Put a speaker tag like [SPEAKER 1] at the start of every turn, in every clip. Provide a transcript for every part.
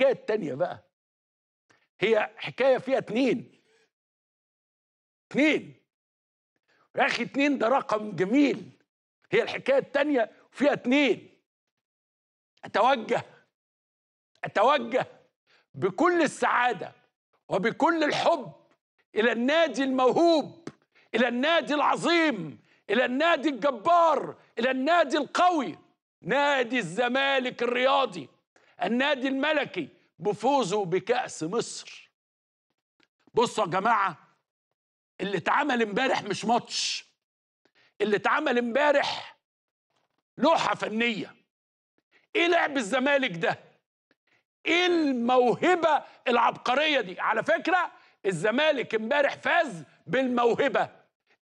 [SPEAKER 1] الحكايه الثانيه بقى هي حكايه فيها اتنين اتنين يا اخي اتنين ده
[SPEAKER 2] رقم جميل هي الحكايه الثانيه فيها اتنين اتوجه اتوجه بكل السعاده وبكل الحب الى النادي الموهوب الى النادي العظيم الى النادي الجبار الى النادي القوي نادي الزمالك الرياضي النادي الملكي بفوزه بكأس مصر بصوا يا جماعة اللي اتعمل امبارح مش ماتش اللي اتعمل امبارح لوحة فنية ايه لعب الزمالك ده ايه الموهبة العبقرية دي على فكرة الزمالك امبارح فاز بالموهبة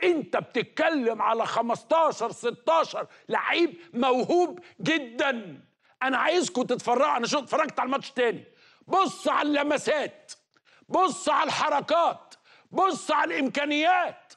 [SPEAKER 2] انت بتتكلم على 15 16 لعيب موهوب جدا انا عايزكم تتفرجوا انا شو اتفرجت على الماتش تاني بص على اللمسات بص على الحركات بص على الامكانيات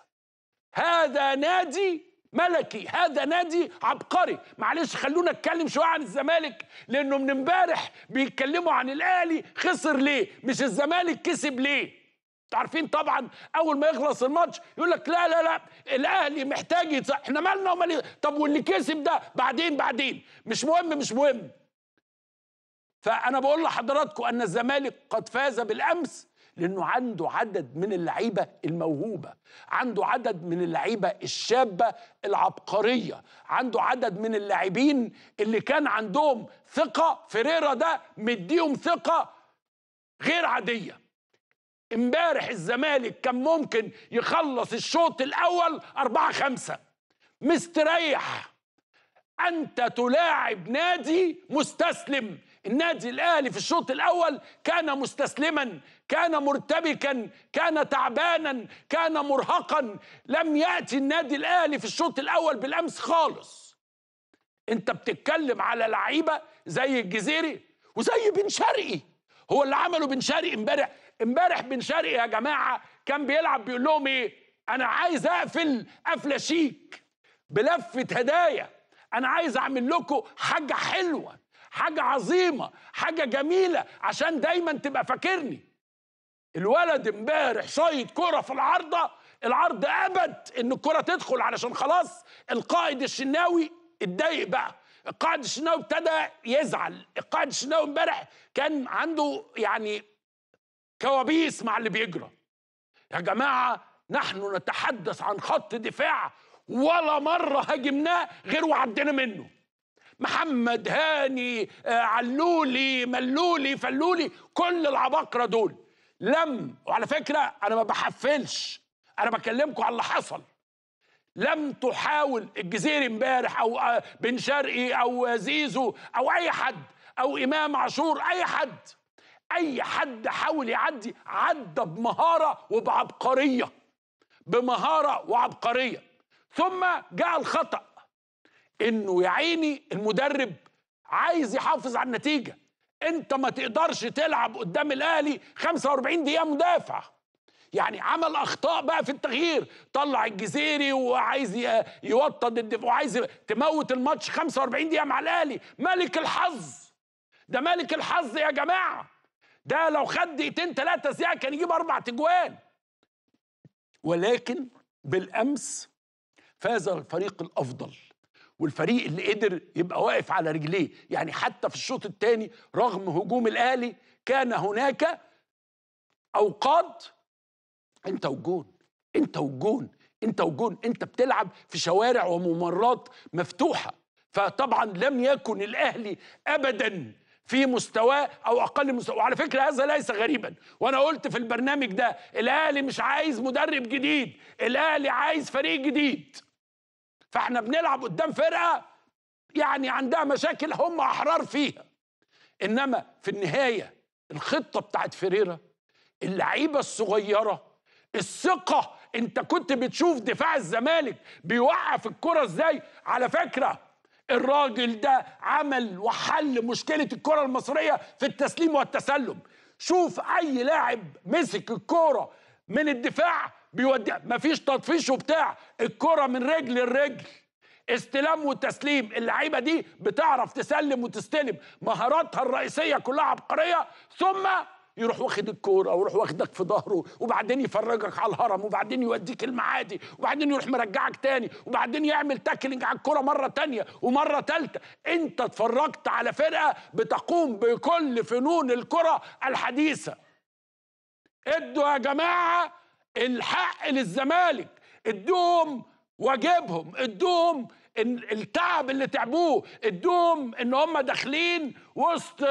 [SPEAKER 2] هذا نادي ملكي هذا نادي عبقري معلش خلونا نتكلم شويه عن الزمالك لانه من امبارح بيتكلموا عن الاهلي خسر ليه مش الزمالك كسب ليه عارفين طبعا اول ما يخلص الماتش يقول لك لا لا لا الاهلي محتاج يتصح. احنا مالنا ومال طب واللي كسب ده بعدين بعدين مش مهم مش مهم فانا بقول لحضراتكم ان الزمالك قد فاز بالامس لانه عنده عدد من اللعيبه الموهوبه عنده عدد من اللعيبه الشابه العبقريه عنده عدد من اللاعبين اللي كان عندهم ثقه فيريرا ده مديهم ثقه غير عاديه امبارح الزمالك كان ممكن يخلص الشوط الاول أربعة خمسة مستريح انت تلاعب نادي مستسلم النادي الاهلي في الشوط الاول كان مستسلما كان مرتبكا كان تعبانا كان مرهقا لم ياتي النادي الاهلي في الشوط الاول بالامس خالص انت بتتكلم على لعيبه زي الجزيري وزي بن شرقي هو اللي عمله بن شرقي امبارح امبارح بن شرقي يا جماعه كان بيلعب بيقول لهم ايه انا عايز اقفل قفله شيك بلفه هدايا انا عايز اعمل لكم حاجه حلوه حاجة عظيمة حاجة جميلة عشان دايما تبقى فاكرني الولد امبارح شايط كرة في العارضة العرض أبد إن الكرة تدخل علشان خلاص القائد الشناوي اتضايق بقى القائد الشناوي ابتدى يزعل القائد الشناوي امبارح كان عنده يعني كوابيس مع اللي بيجرى يا جماعة نحن نتحدث عن خط دفاع ولا مرة هاجمناه غير وعدينا منه محمد هاني آه، علولي ملولي فلولي كل العباقرة دول لم وعلى فكرة أنا ما بحفلش أنا بكلمكم على اللي حصل لم تحاول الجزيري امبارح أو آه، بن شرقي أو آه، زيزو أو أي حد أو إمام عاشور أي حد أي حد حاول يعدي عدى بمهارة وبعبقرية بمهارة وعبقرية ثم جاء الخطأ انه يا عيني المدرب عايز يحافظ على النتيجه انت ما تقدرش تلعب قدام الاهلي 45 دقيقه مدافع يعني عمل اخطاء بقى في التغيير طلع الجزيري وعايز يوطد الدفاع وعايز تموت الماتش 45 دقيقه مع الاهلي ملك الحظ ده ملك الحظ يا جماعه ده لو خد دقيقتين ثلاثه ساعه كان يجيب اربع تجوان ولكن بالامس فاز الفريق الافضل والفريق اللي قدر يبقى واقف على رجليه يعني حتى في الشوط الثاني رغم هجوم الاهلي كان هناك اوقات انت والجون انت والجون انت والجون انت بتلعب في شوارع وممرات مفتوحه فطبعا لم يكن الاهلي ابدا في مستواه او اقل مستوى وعلى فكره هذا ليس غريبا وانا قلت في البرنامج ده الاهلي مش عايز مدرب جديد الاهلي عايز فريق جديد فاحنا بنلعب قدام فرقه يعني عندها مشاكل هم احرار فيها انما في النهايه الخطه بتاعت فيريرا اللعيبه الصغيره الثقه انت كنت بتشوف دفاع الزمالك بيوقف الكره ازاي على فكره الراجل ده عمل وحل مشكله الكره المصريه في التسليم والتسلم شوف اي لاعب مسك الكوره من الدفاع بيوديها مفيش تطفيش وبتاع الكرة من رجل لرجل استلام وتسليم اللعيبه دي بتعرف تسلم وتستلم مهاراتها الرئيسيه كلها عبقريه ثم يروح واخد الكوره ويروح واخدك في ظهره وبعدين يفرجك على الهرم وبعدين يوديك المعادي وبعدين يروح مرجعك تاني وبعدين يعمل تاكلينج على الكوره مره تانيه ومره تالته انت اتفرجت على فرقه بتقوم بكل فنون الكره الحديثه ادوا يا جماعه الحق للزمالك ادوهم واجبهم ادوهم التعب اللي تعبوه ادوهم ان هم داخلين وسط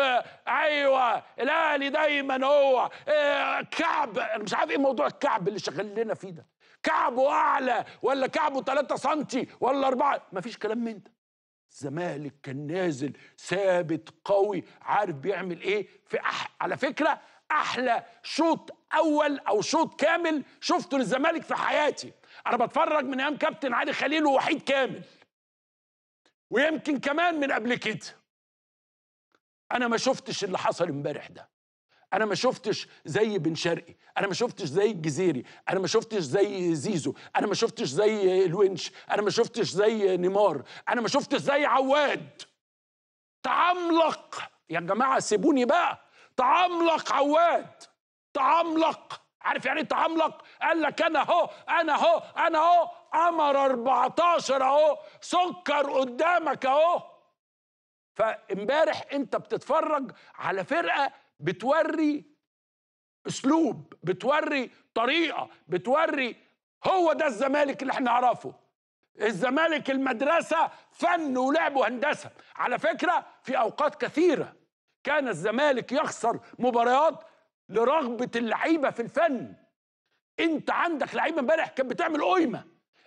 [SPEAKER 2] ايوه الاهلي دايما هو اه كعب انا مش عارف ايه موضوع الكعب اللي شغال لنا فيه ده كعبه اعلى ولا كعبه 3 سم ولا 4 مفيش كلام من ده الزمالك كان نازل ثابت قوي عارف بيعمل ايه في أح... على فكره احلى شوط اول او شوط كامل شفته للزمالك في حياتي انا بتفرج من ايام كابتن علي خليل ووحيد كامل ويمكن كمان من قبل كده انا ما شفتش اللي حصل امبارح ده انا ما شفتش زي بن شرقي انا ما شفتش زي الجزيري انا ما شفتش زي زيزو انا ما شفتش زي الونش انا ما شفتش زي نيمار انا ما شفتش زي عواد تعملق يا جماعه سيبوني بقى تعملق عواد تعملق عارف يعني ايه تعملق قال لك انا اهو انا اهو انا اهو قمر 14 اهو سكر قدامك اهو فامبارح انت بتتفرج على فرقه بتوري اسلوب بتوري طريقه بتوري هو ده الزمالك اللي احنا نعرفه الزمالك المدرسه فن ولعب وهندسه على فكره في اوقات كثيره كان الزمالك يخسر مباريات لرغبه اللعيبه في الفن انت عندك لعيبه امبارح كانت بتعمل قيمه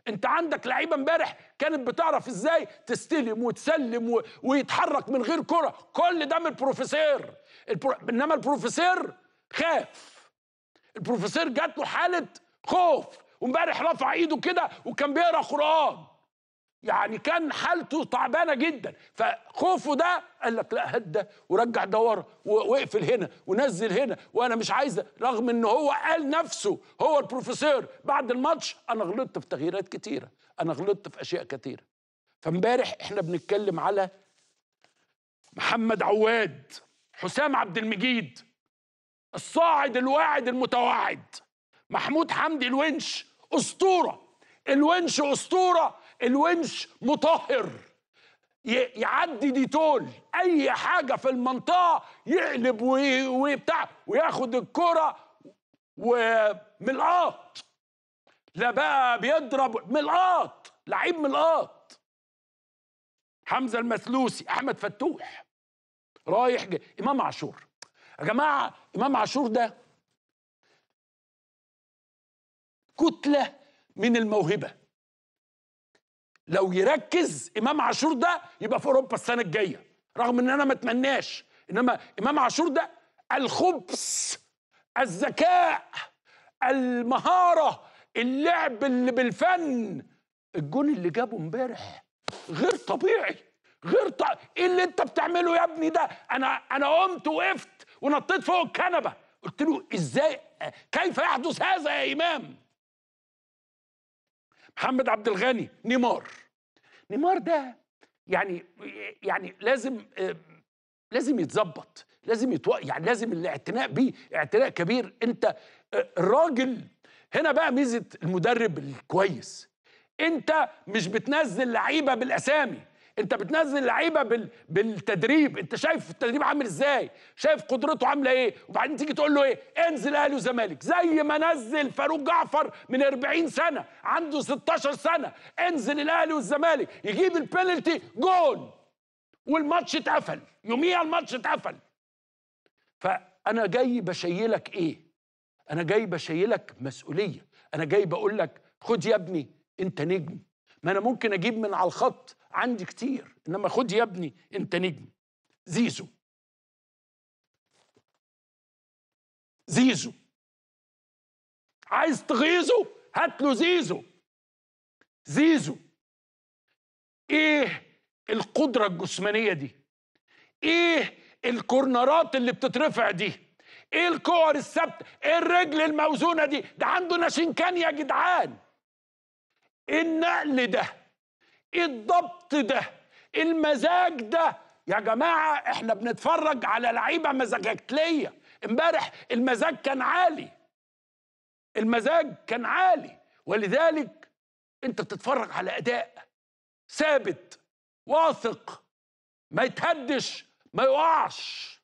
[SPEAKER 2] انت عندك لعيبه امبارح كانت بتعرف ازاي تستلم وتسلم و... ويتحرك من غير كره كل ده من البروفيسير البرو... انما البروفيسير خاف البروفيسير جات له حاله خوف وامبارح رفع ايده كده وكان بيقرا قران يعني كان حالته تعبانه جدا فخوفه ده قال لك لا هدى ورجع دوره واقفل هنا ونزل هنا وانا مش عايز رغم ان هو قال نفسه هو البروفيسور بعد الماتش انا غلطت في تغييرات كتيره انا غلطت في اشياء كتيره فامبارح احنا بنتكلم على محمد عواد حسام عبد المجيد الصاعد الواعد المتوعد محمود حمدي الونش اسطوره الونش اسطوره الونش مطهر يعدي ديتول اي حاجه في المنطقه يقلب وبتاع وياخد الكره وملقاط لا بقى بيضرب ملقاط لعيب ملقاط حمزه المسلوسي احمد فتوح رايح جي. امام عاشور يا جماعه امام عاشور ده كتله من الموهبه لو يركز امام عاشور ده يبقى في اوروبا السنه الجايه رغم ان انا ما اتمناش انما امام عاشور ده الخبث الذكاء المهاره اللعب اللي بالفن الجون اللي جابه امبارح غير طبيعي غير ط... ايه اللي انت بتعمله يا ابني ده انا انا قمت وقفت ونطيت فوق الكنبه قلت له ازاي كيف يحدث هذا يا امام محمد عبد الغني نيمار نيمار ده يعني يعني لازم آه، لازم يتظبط لازم يتو... يعني لازم الاعتناء بيه اعتناء كبير انت آه، الراجل هنا بقى ميزه المدرب الكويس انت مش بتنزل لعيبه بالاسامي انت بتنزل لعيبه بال... بالتدريب انت شايف التدريب عامل ازاي شايف قدرته عامله ايه وبعدين تيجي تقول له ايه انزل اهلي وزمالك زي ما نزل فاروق جعفر من 40 سنه عنده 16 سنه انزل الاهلي والزمالك يجيب البينالتي جول والماتش اتقفل يوميها الماتش اتقفل فانا جاي بشيلك ايه انا جاي بشيلك مسؤوليه انا جاي بقول لك خد يا ابني انت نجم ما انا ممكن اجيب من على الخط عندي كتير انما خد يا ابني انت نجم زيزو
[SPEAKER 1] زيزو عايز تغيظه هات له زيزو زيزو
[SPEAKER 2] ايه القدره الجسمانيه دي ايه الكورنرات اللي بتترفع دي ايه الكور الثابته ايه الرجل الموزونه دي ده عنده ناشينكان يا جدعان ايه النقل ده إيه الضبط ده إيه المزاج ده يا جماعه احنا بنتفرج على لعيبه ليا امبارح المزاج كان عالي المزاج كان عالي ولذلك انت بتتفرج على اداء ثابت واثق ما يتهدش ما
[SPEAKER 1] يقعش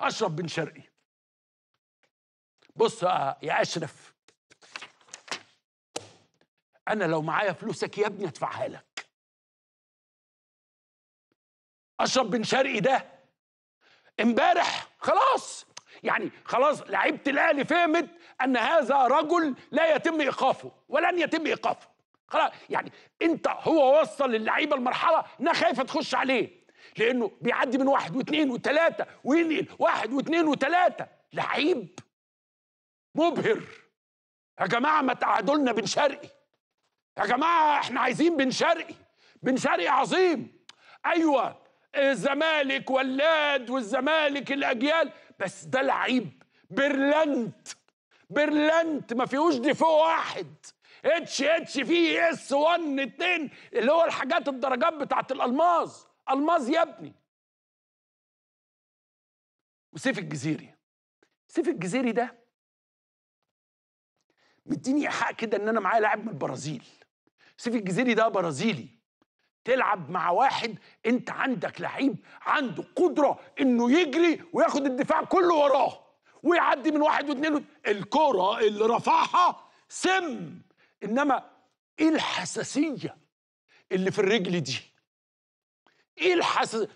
[SPEAKER 1] اشرف بن شرقي بص يا اشرف انا لو معايا فلوسك يا ابني ادفعها لك اشرف
[SPEAKER 2] بن شرقي ده امبارح خلاص يعني خلاص لعيبه الاهلي فهمت ان هذا رجل لا يتم ايقافه ولن يتم ايقافه خلاص يعني انت هو وصل اللعيبه لمرحله انها خايفه تخش عليه لانه بيعدي من واحد واثنين وثلاثه وينقل واحد واثنين وثلاثه لعيب مبهر يا جماعه ما تعادلنا بن شرقي يا جماعه احنا عايزين بن شرقي بن شرقي عظيم ايوه الزمالك ولاد والزمالك الاجيال بس ده لعيب برلنت برلنت ما فيهوش ديفو واحد اتش اتش في اس 1 2 اللي هو الحاجات الدرجات بتاعت الالماظ الماظ يا ابني
[SPEAKER 1] وسيف الجزيري سيف الجزيري
[SPEAKER 2] ده مديني حق كده ان انا معايا لاعب من البرازيل سيف الجزيري ده برازيلي تلعب مع واحد انت عندك لعيب عنده قدره انه يجري وياخد الدفاع كله وراه ويعدي من واحد واثنين الكره اللي رفعها سم انما ايه الحساسيه اللي في الرجل دي ايه الحساسيه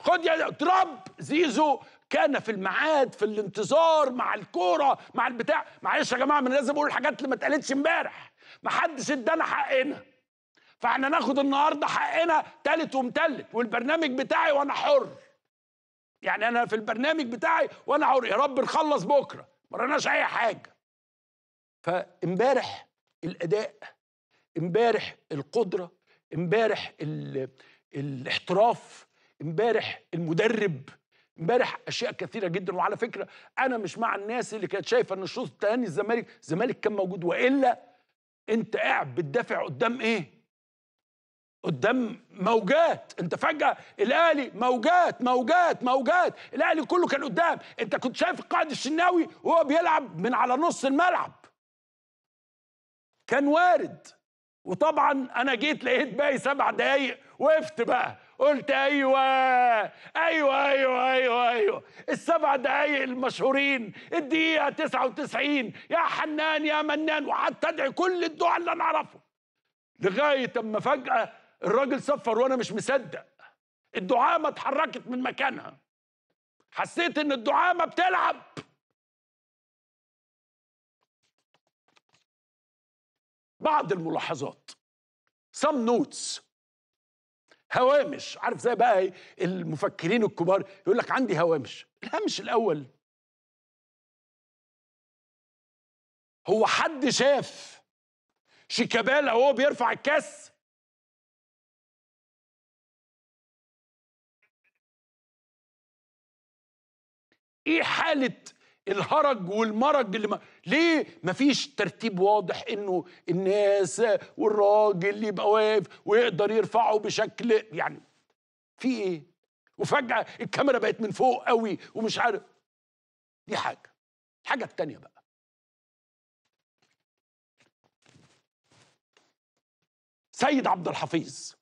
[SPEAKER 2] خد يا تراب زيزو كان في الميعاد في الانتظار مع الكوره مع البتاع معلش يا جماعه انا لازم اقول الحاجات اللي ما اتقالتش امبارح محدش ادانا حقنا فاحنا ناخد النهارده حقنا تالت ومتلت والبرنامج بتاعي وانا حر يعني انا في البرنامج بتاعي وانا حر يا رب نخلص بكره ما رناش اي حاجه فامبارح الاداء امبارح القدره امبارح الاحتراف امبارح المدرب امبارح اشياء كثيره جدا وعلى فكره انا مش مع الناس اللي كانت شايفه ان الشوط الثاني الزمالك الزمالك كان موجود والا انت قاعد بتدافع قدام ايه قدام موجات انت فجاه الاهلي موجات موجات موجات الاهلي كله كان قدام انت كنت شايف القائد الشناوي وهو بيلعب من على نص الملعب كان وارد وطبعا انا جيت لقيت باقي سبع دقايق وقفت بقى قلت أيوة. ايوه ايوه ايوه ايوه السبع دقايق المشهورين الدقيقه 99 يا حنان يا منان وقعدت ادعي كل الدعاء اللي انا اعرفه لغايه اما فجاه الراجل صفر وانا مش مصدق الدعامه اتحركت من مكانها حسيت ان الدعامه بتلعب بعض الملاحظات some notes هوامش عارف زي بقى ايه المفكرين الكبار يقول لك عندي هوامش الهامش الاول
[SPEAKER 1] هو حد شاف شيكابالا وهو بيرفع الكاس ايه حاله
[SPEAKER 2] الهرج والمرج اللي ما ليه مفيش ترتيب واضح انه الناس والراجل يبقى واقف ويقدر يرفعه بشكل يعني في ايه وفجأة الكاميرا بقت من فوق قوي ومش عارف دي
[SPEAKER 1] حاجة الحاجة الثانيه بقى سيد عبد الحفيظ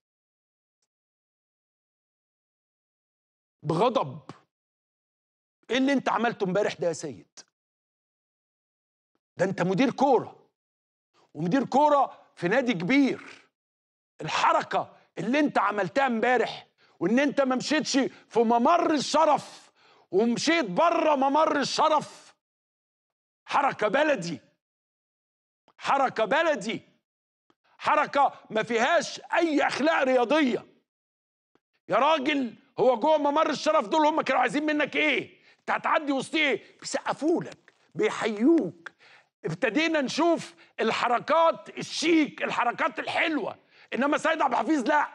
[SPEAKER 1] بغضب ايه اللي انت عملته امبارح ده يا سيد ده انت مدير كوره ومدير كوره
[SPEAKER 2] في نادي كبير الحركه اللي انت عملتها امبارح وان انت ما مشيتش في ممر الشرف ومشيت بره ممر الشرف حركه بلدي حركه بلدي حركه ما فيهاش اي اخلاق رياضيه يا راجل هو جوه ممر الشرف دول هم كانوا عايزين منك ايه انت هتعدي وسط ايه بيسقفوا لك بيحيوك ابتدينا نشوف الحركات الشيك الحركات الحلوه انما سيد عبد الحفيظ لا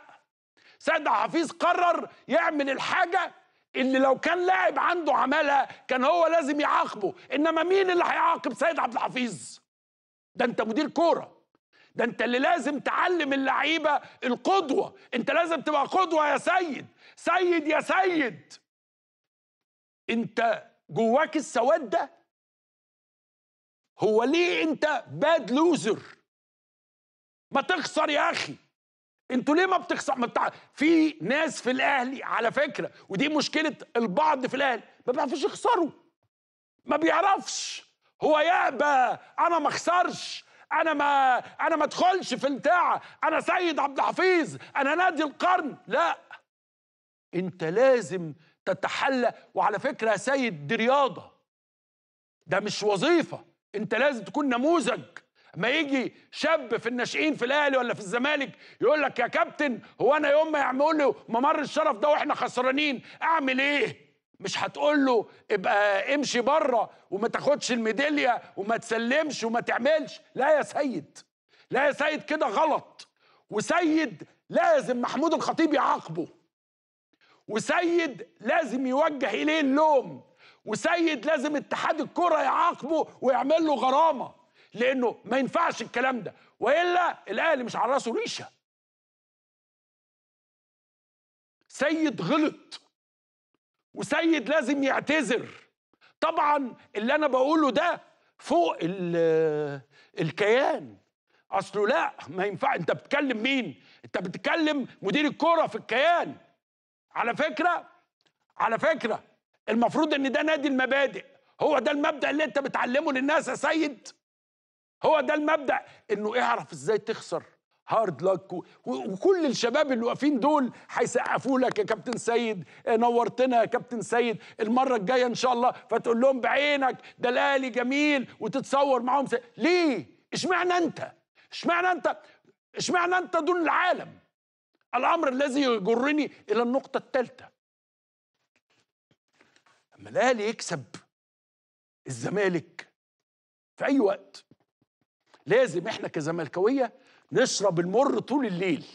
[SPEAKER 2] سيد عبد الحفيظ قرر يعمل الحاجه اللي لو كان لاعب عنده عملها كان هو لازم يعاقبه انما مين اللي هيعاقب سيد عبد الحفيظ ده انت مدير كوره ده انت اللي لازم تعلم اللعيبه القدوه انت لازم تبقى قدوه يا سيد سيد يا سيد انت جواك السواد
[SPEAKER 1] ده هو ليه انت باد لوزر
[SPEAKER 2] ما تخسر يا اخي انتوا ليه ما بتخسر ما بتع... في ناس في الاهلي على فكره ودي مشكله البعض في الاهلي ما بيعرفوش يخسروا ما بيعرفش هو يابا انا ما اخسرش انا ما انا ما ادخلش في بتاع انا سيد عبد الحفيظ انا نادي القرن لا انت لازم تتحلى وعلى فكره يا سيد دي رياضه ده مش وظيفه انت لازم تكون نموذج ما يجي شاب في الناشئين في الاهلي ولا في الزمالك يقول لك يا كابتن هو انا يوم ما يعمل لي ممر الشرف ده واحنا خسرانين اعمل ايه مش هتقول له ابقى امشي بره وما تاخدش الميداليه وما تسلمش وما تعملش لا يا سيد لا يا سيد كده غلط وسيد لازم محمود الخطيب يعاقبه وسيد لازم يوجه اليه اللوم وسيد لازم اتحاد الكره يعاقبه ويعمل له غرامه لانه ما ينفعش الكلام ده
[SPEAKER 1] والا الاهلي مش على راسه ريشه سيد
[SPEAKER 2] غلط وسيد لازم يعتذر طبعا اللي انا بقوله ده فوق الكيان اصله لا ما ينفع انت بتكلم مين انت بتكلم مدير الكره في الكيان على فكره على فكره المفروض ان ده نادي المبادئ هو ده المبدا اللي انت بتعلمه للناس يا سيد هو ده المبدا انه اعرف ازاي تخسر هارد لك وكل الشباب اللي واقفين دول هيسقفوا لك يا كابتن سيد آه، نورتنا يا كابتن سيد المره الجايه ان شاء الله فتقول لهم بعينك ده الاهلي جميل وتتصور معاهم سيد. ليه اشمعنى انت اشمعنى انت اشمعنى انت دون العالم الامر الذي يجرني الى النقطه الثالثه اما الاهلي يكسب الزمالك في اي وقت لازم احنا كزملكاويه نشرب المر طول الليل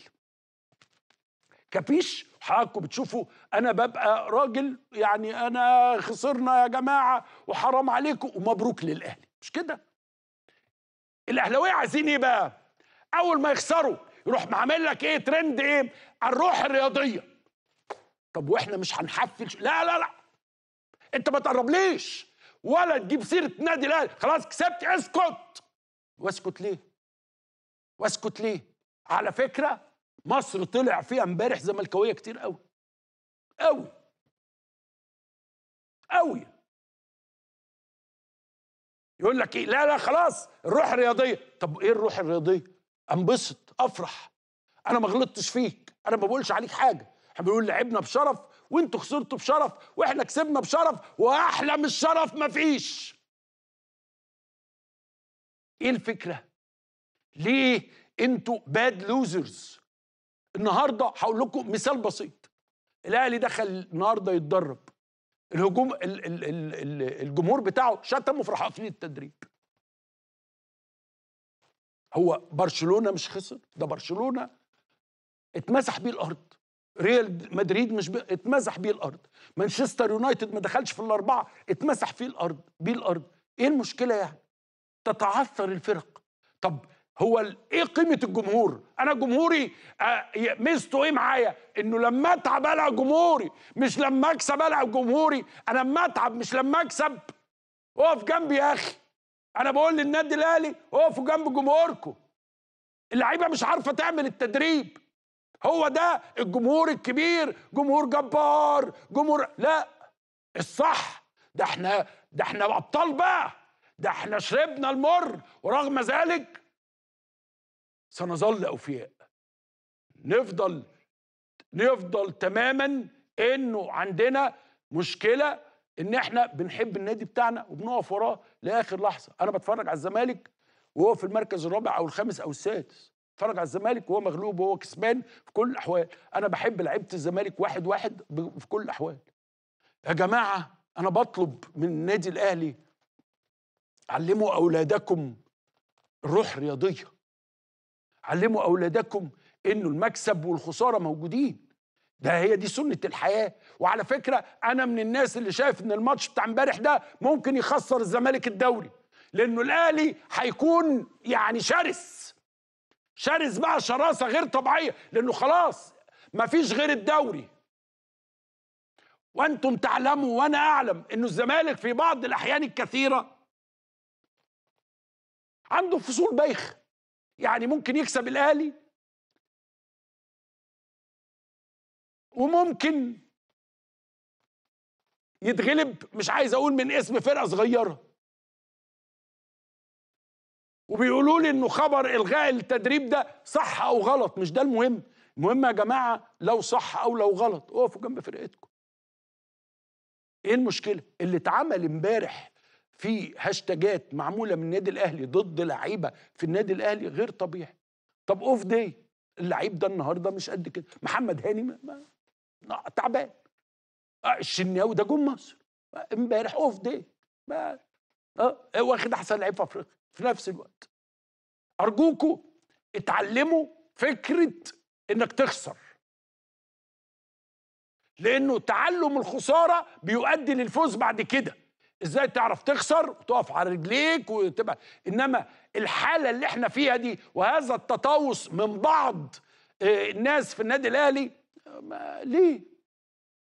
[SPEAKER 2] كابيش حضراتكم بتشوفوا انا ببقى راجل يعني انا خسرنا يا جماعه وحرام عليكم ومبروك للاهلي مش كده الاهلاويه عايزين ايه بقى اول ما يخسروا يروح معامل لك ايه ترند ايه الروح الرياضيه طب واحنا مش هنحفل لا لا لا انت ما تقربليش ولا تجيب سيره نادي الاهلي خلاص كسبت اسكت واسكت ليه واسكت ليه على فكره مصر طلع فيها امبارح زملكاويه كتير قوي
[SPEAKER 1] قوي قوي
[SPEAKER 2] يقول لك ايه لا لا خلاص الروح الرياضيه طب ايه الروح الرياضيه انبسط افرح انا ما غلطتش فيك انا ما بقولش عليك حاجه احنا بنقول لعبنا بشرف وانتوا خسرتوا بشرف واحنا كسبنا بشرف واحلى من الشرف مفيش
[SPEAKER 1] ايه الفكره ليه
[SPEAKER 2] انتوا باد لوزرز النهارده هقول لكم مثال بسيط الاهلي دخل النهارده يتدرب الهجوم ال ال ال ال الجمهور بتاعه شتمه في رحافين التدريب هو برشلونه مش خسر ده برشلونه اتمسح بيه الارض ريال مدريد مش ب... اتمسح بيه الارض مانشستر يونايتد ما دخلش في الاربعه اتمسح فيه الارض بيه الارض ايه المشكله يعني تتعثر الفرق طب هو ايه قيمه الجمهور انا جمهوري آه ميزته ايه معايا انه لما اتعب العب جمهوري مش لما اكسب العب جمهوري انا لما اتعب مش لما اكسب اقف جنبي يا اخي انا بقول للنادي الاهلي اقفوا جنب جمهوركم اللعيبه مش عارفه تعمل التدريب هو ده الجمهور الكبير جمهور جبار جمهور لا الصح ده احنا ده احنا ابطال بقى ده احنا شربنا المر ورغم ذلك سنظل اوفياء نفضل نفضل تماما انه عندنا مشكله ان احنا بنحب النادي بتاعنا وبنقف وراه لاخر لحظه انا بتفرج على الزمالك وهو في المركز الرابع او الخامس او السادس اتفرج على الزمالك وهو مغلوب وهو كسبان في كل الاحوال انا بحب لعيبه الزمالك واحد واحد في كل الاحوال يا جماعه انا بطلب من النادي الاهلي علموا اولادكم الروح الرياضيه علموا اولادكم انه المكسب والخساره موجودين ده هي دي سنه الحياه وعلى فكره انا من الناس اللي شايف ان الماتش بتاع امبارح ده ممكن يخسر الزمالك الدوري لانه الاهلي هيكون يعني شرس شرس بقى شراسه غير طبيعيه لانه خلاص مفيش غير الدوري وانتم تعلموا وانا اعلم انه الزمالك في بعض الاحيان
[SPEAKER 1] الكثيره عنده فصول بايخ يعني ممكن يكسب الاهلي وممكن يتغلب مش عايز اقول من اسم فرقه صغيره
[SPEAKER 2] وبيقولوا لي انه خبر الغاء التدريب ده صح او غلط مش ده المهم المهم يا جماعه لو صح او لو غلط اقفوا جنب فرقتكم ايه المشكله اللي اتعمل امبارح في هاشتاجات معموله من النادي الاهلي ضد لعيبه في النادي الاهلي غير طبيعي طب اوف دي اللعيب ده النهارده مش قد كده محمد هاني ما ما تعبان آه، الشناوي ده جون مصر آه، امبارح اوف دي اه
[SPEAKER 1] واخد احسن لعيب في افريقيا في نفس الوقت أرجوكوا
[SPEAKER 2] اتعلموا فكرة إنك تخسر لأنه تعلم الخسارة بيؤدي للفوز بعد كده ازاي تعرف تخسر وتقف على رجليك وتبقى انما الحاله اللي احنا فيها دي وهذا التطاوس من بعض آه، الناس في النادي الاهلي ليه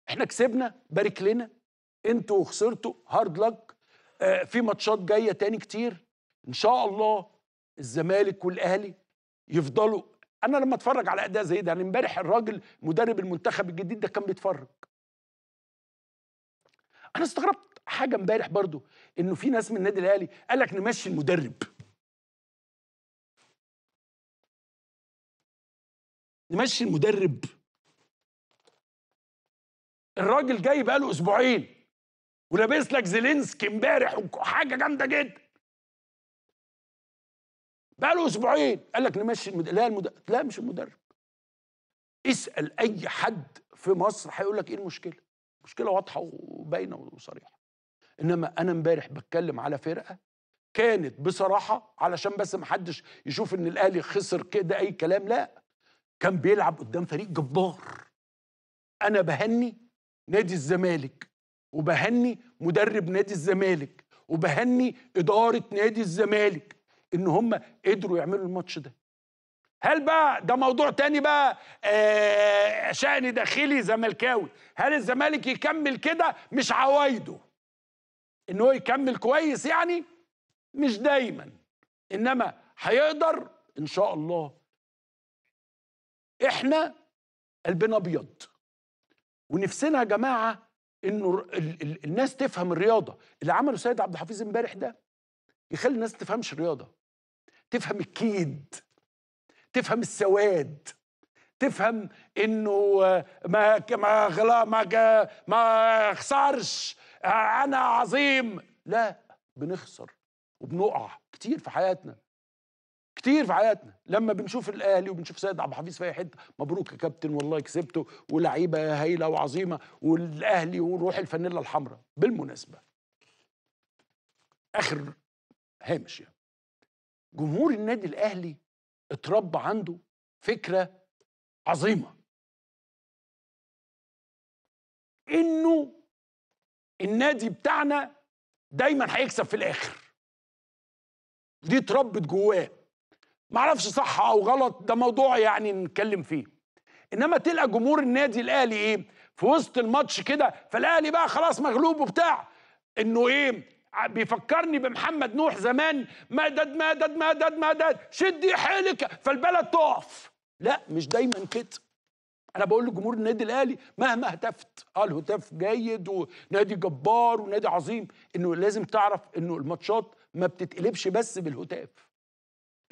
[SPEAKER 2] احنا كسبنا بارك لنا انتوا خسرتوا هارد آه، لك في ماتشات جايه تاني كتير ان شاء الله الزمالك والاهلي يفضلوا انا لما اتفرج على اداء زي ده يعني امبارح الراجل مدرب المنتخب الجديد ده كان بيتفرج انا استغربت حاجه امبارح برضو انه
[SPEAKER 1] في ناس من النادي الاهلي قال لك نمشي المدرب نمشي المدرب الراجل جاي بقاله اسبوعين ولابس لك زيلينسكي امبارح وحاجه جامده جدا بقى له اسبوعين قال لك نمشي
[SPEAKER 2] المد... لا المدرب لا مش المدرب اسال اي حد في مصر هيقول لك ايه المشكله مشكله واضحه وباينه وصريحه انما انا امبارح بتكلم على فرقه كانت بصراحه علشان بس ما حدش يشوف ان الاهلي خسر كده اي كلام لا كان بيلعب قدام فريق جبار انا بهني نادي الزمالك وبهني مدرب نادي الزمالك وبهني اداره نادي الزمالك ان هم قدروا يعملوا الماتش ده هل بقى ده موضوع تاني بقى آه شأن داخلي زملكاوي هل الزمالك يكمل كده مش عوايده ان هو يكمل كويس يعني مش دايما انما هيقدر ان شاء الله احنا قلبنا ابيض ونفسنا يا جماعه انه ال ال الناس تفهم الرياضه اللي عمله سيد عبد الحفيظ امبارح ده يخلي الناس تفهمش الرياضه تفهم الكيد تفهم السواد تفهم انه آه، ما ما غلا ما ما خسرش آه، انا عظيم لا بنخسر وبنقع كتير في حياتنا كتير في حياتنا لما بنشوف الاهلي وبنشوف سيد عبد الحفيظ في اي حته مبروك يا كابتن والله كسبته ولعيبه هايله وعظيمه والاهلي وروح الفانيلا الحمراء بالمناسبه اخر هامش يعني جمهور النادي الاهلي اتربى
[SPEAKER 1] عنده فكره عظيمه انه النادي بتاعنا دايما هيكسب
[SPEAKER 2] في الاخر دي اتربت جواه معرفش صح او غلط ده موضوع يعني نتكلم فيه انما تلقى جمهور النادي الاهلي ايه في وسط الماتش كده فالاهلي بقى خلاص مغلوب وبتاع انه ايه بيفكرني بمحمد نوح زمان مدد مدد مدد مدد شدي حيلك فالبلد تقف لا مش دايما كده انا بقول لجمهور النادي الاهلي مهما هتفت اه الهتاف جيد ونادي جبار ونادي عظيم انه لازم تعرف انه الماتشات ما بتتقلبش بس بالهتاف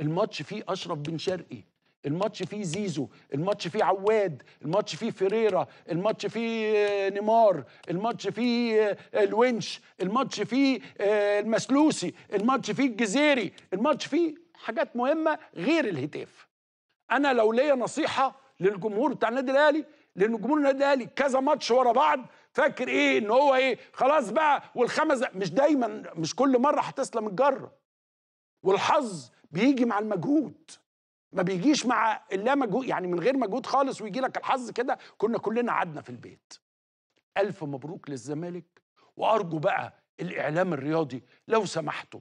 [SPEAKER 2] الماتش فيه اشرف بن شرقي الماتش فيه زيزو الماتش فيه عواد الماتش فيه فيريرا الماتش فيه آه، نيمار الماتش فيه آه، الونش الماتش فيه آه، المسلوسي الماتش فيه الجزيري الماتش فيه حاجات مهمه غير الهتاف انا لو ليا نصيحه للجمهور بتاع النادي الاهلي لان جمهور النادي الاهلي كذا ماتش ورا بعض فاكر ايه ان هو ايه خلاص بقى والخمس مش دايما مش كل مره هتسلم الجره والحظ بيجي مع المجهود ما بيجيش مع لا مجهود يعني من غير مجهود خالص ويجي لك الحظ كده كنا كلنا قعدنا في البيت الف مبروك للزمالك وارجو بقى الاعلام الرياضي لو سمحتوا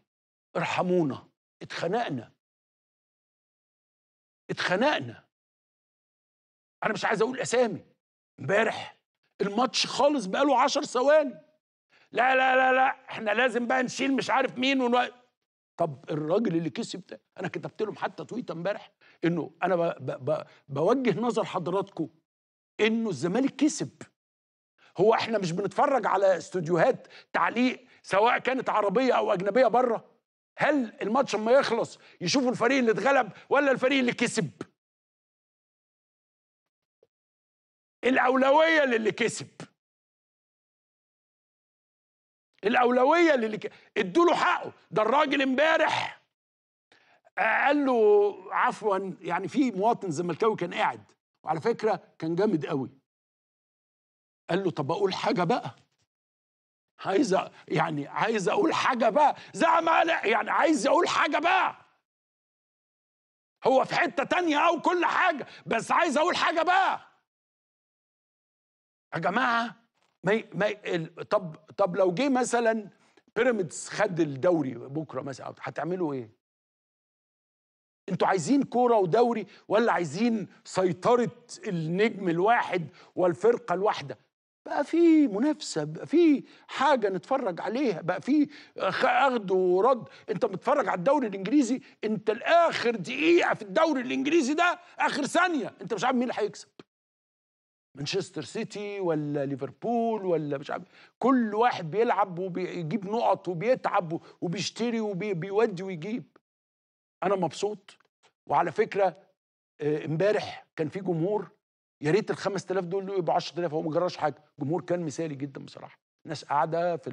[SPEAKER 2] ارحمونا اتخنقنا اتخنقنا انا مش عايز اقول اسامي امبارح الماتش خالص بقاله 10 ثواني لا لا لا لا احنا لازم بقى نشيل مش عارف مين ونو... طب الراجل اللي كسب ده انا كتبت لهم حتى تويته امبارح انه انا ب ب ب بوجه نظر حضراتكم انه الزمالك كسب هو احنا مش بنتفرج على استوديوهات تعليق سواء كانت عربيه او اجنبيه بره هل الماتش اما يخلص يشوفوا الفريق اللي اتغلب ولا الفريق اللي
[SPEAKER 1] كسب الاولويه للي كسب الاولويه للي ك... ادوا له
[SPEAKER 2] حقه ده الراجل امبارح قال له عفوا يعني في مواطن زملكاوي كان قاعد وعلى فكره كان جامد قوي قال له طب اقول حاجه بقى عايز يعني عايز اقول حاجه بقى زعم يعني عايز اقول حاجه بقى هو في حته تانية او كل حاجه بس عايز اقول حاجه بقى يا جماعه ما ما طب طب لو جه مثلا بيراميدز خد الدوري بكره مثلا هتعملوا ايه؟ انتوا عايزين كوره ودوري ولا عايزين سيطره النجم الواحد والفرقه الواحده بقى في منافسه بقى في حاجه نتفرج عليها بقى في اخد ورد انت بتتفرج على الدوري الانجليزي انت الاخر دقيقه في الدوري الانجليزي ده اخر ثانيه انت مش عارف مين اللي هيكسب مانشستر سيتي ولا ليفربول ولا مش عارف كل واحد بيلعب وبيجيب نقط وبيتعب وبيشتري وبيودي ويجيب انا مبسوط وعلى فكره آه، امبارح كان في جمهور يا ريت ال 5000 دول يبقوا 10000 هو ما جراش حاجه جمهور كان مثالي جدا بصراحه ناس قاعده في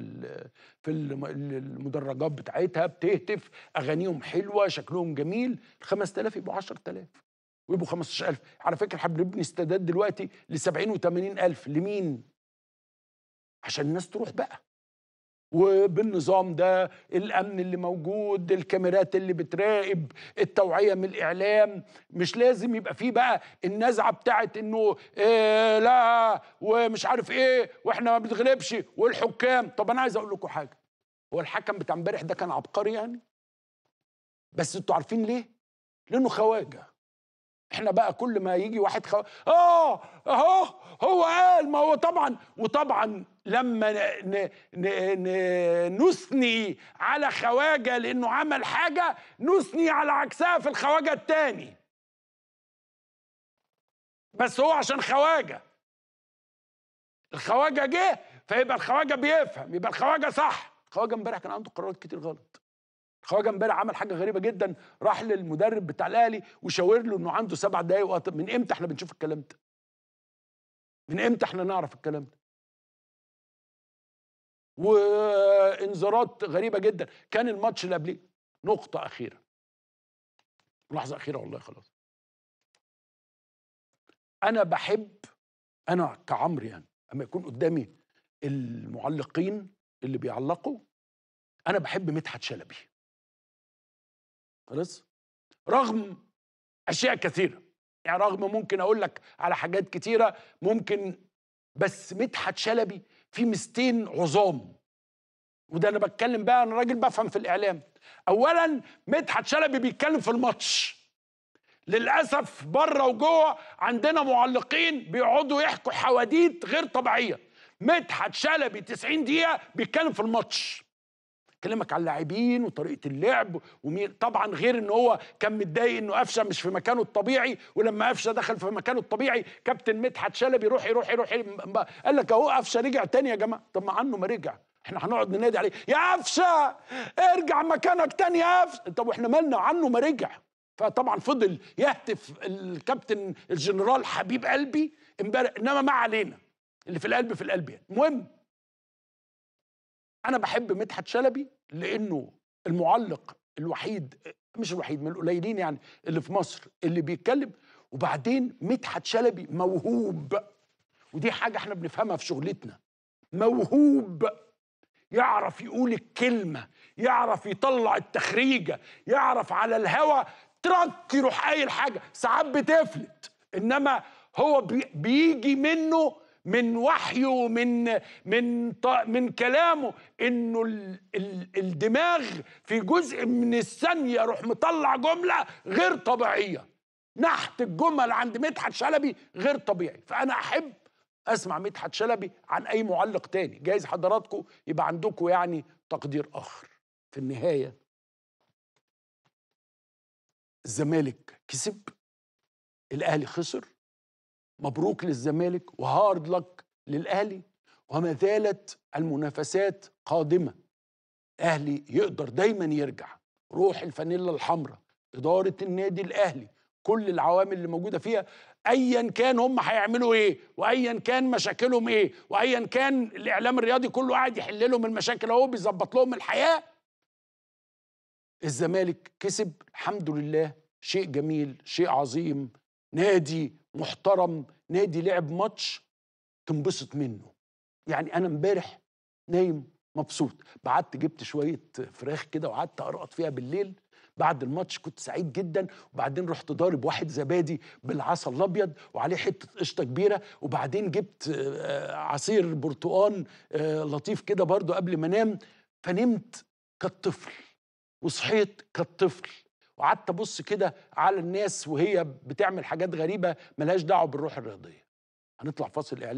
[SPEAKER 2] في المدرجات بتاعتها بتهتف اغانيهم حلوه شكلهم جميل ال 5000 يبقوا 10000 ويبقوا 15000 على فكره احنا بنبني استادات دلوقتي ل 70 و 80000 لمين عشان الناس تروح بقى وبالنظام ده الامن اللي موجود الكاميرات اللي بتراقب التوعيه من الاعلام مش لازم يبقى فيه بقى النزعه بتاعت انه إيه لا ومش عارف ايه واحنا ما بنتغلبش والحكام طب انا عايز اقول لكم حاجه هو الحكم بتاع امبارح ده كان عبقري يعني بس انتوا عارفين ليه لانه خواجه احنا بقى كل ما يجي واحد خو... اه اهو هو قال ما هو طبعا وطبعا لما ن... ن... ن... نثني على خواجه لانه عمل حاجه نثني على عكسها في الخواجه التاني
[SPEAKER 1] بس هو عشان خواجه
[SPEAKER 2] الخواجه جه فيبقى الخواجه بيفهم يبقى الخواجه صح الخواجه امبارح كان عنده قرارات كتير غلط خواجه امبارح عمل حاجه غريبه جدا راح للمدرب بتاع الاهلي وشاور له انه عنده سبع دقايق من امتى احنا بنشوف الكلام ده؟ من امتى احنا نعرف الكلام
[SPEAKER 1] ده؟ وانذارات غريبه جدا كان الماتش اللي قبليه نقطه اخيره لحظه اخيره والله خلاص انا بحب انا كعمري يعني اما يكون قدامي المعلقين اللي بيعلقوا انا بحب
[SPEAKER 2] مدحت شلبي خلاص رغم اشياء كثيره يعني رغم ممكن اقول لك على حاجات كثيره ممكن بس مدحت شلبي في مستين عظام وده انا بتكلم بقى انا راجل بفهم في الاعلام اولا مدحت شلبي بيتكلم في الماتش للاسف بره وجوه عندنا معلقين بيقعدوا يحكوا حواديت غير طبيعيه مدحت شلبي 90 دقيقه بيتكلم في الماتش كلمك على اللاعبين وطريقه اللعب ومين طبعا غير ان هو كان متضايق انه قفشه مش في مكانه الطبيعي ولما قفشه دخل في مكانه الطبيعي كابتن مدحت شلبي روح يروح يروح قال لك اهو قفشه رجع تاني يا جماعه طب ما عنه ما رجع احنا هنقعد ننادي عليه يا قفشه ارجع مكانك تاني يا قفشه طب واحنا مالنا عنه ما رجع فطبعا فضل يهتف الكابتن الجنرال حبيب قلبي امبارح انما ما علينا اللي في القلب في القلب يعني المهم انا بحب مدحت شلبي لانه المعلق الوحيد مش الوحيد من القليلين يعني اللي في مصر اللي بيتكلم وبعدين مدحت شلبي موهوب ودي حاجه احنا بنفهمها في شغلتنا موهوب يعرف يقول الكلمه يعرف يطلع التخريجه يعرف على الهوى ترك يروح قايل حاجه ساعات بتفلت انما هو بيجي منه من وحيه من من من كلامه انه الدماغ في جزء من الثانيه يروح مطلع جمله غير طبيعيه نحت الجمل عند مدحت شلبي غير طبيعي فانا احب اسمع مدحت شلبي عن اي معلق تاني جايز حضراتكم يبقى عندكم يعني تقدير اخر في النهايه
[SPEAKER 1] الزمالك
[SPEAKER 2] كسب الاهلي خسر مبروك للزمالك وهارد لك للاهلي وما زالت المنافسات قادمه الاهلي يقدر دايما يرجع روح الفانيلا الحمراء اداره النادي الاهلي كل العوامل اللي موجوده فيها ايا كان هم هيعملوا ايه وايا كان مشاكلهم ايه وايا كان الاعلام الرياضي كله قاعد يحل لهم المشاكل اهو بيظبط لهم الحياه الزمالك كسب الحمد لله شيء جميل شيء عظيم نادي محترم نادي لعب ماتش تنبسط منه يعني انا امبارح نايم مبسوط بعدت جبت شويه فراخ كده وقعدت ارقط فيها بالليل بعد الماتش كنت سعيد جدا وبعدين رحت ضارب واحد زبادي بالعسل الابيض وعليه حته قشطه كبيره وبعدين جبت آه، عصير برتقان آه، لطيف كده برضو قبل ما انام فنمت كالطفل وصحيت كالطفل وقعدت ابص كده على الناس وهي بتعمل حاجات غريبه ملهاش دعوه بالروح الرياضيه هنطلع فاصل اعلان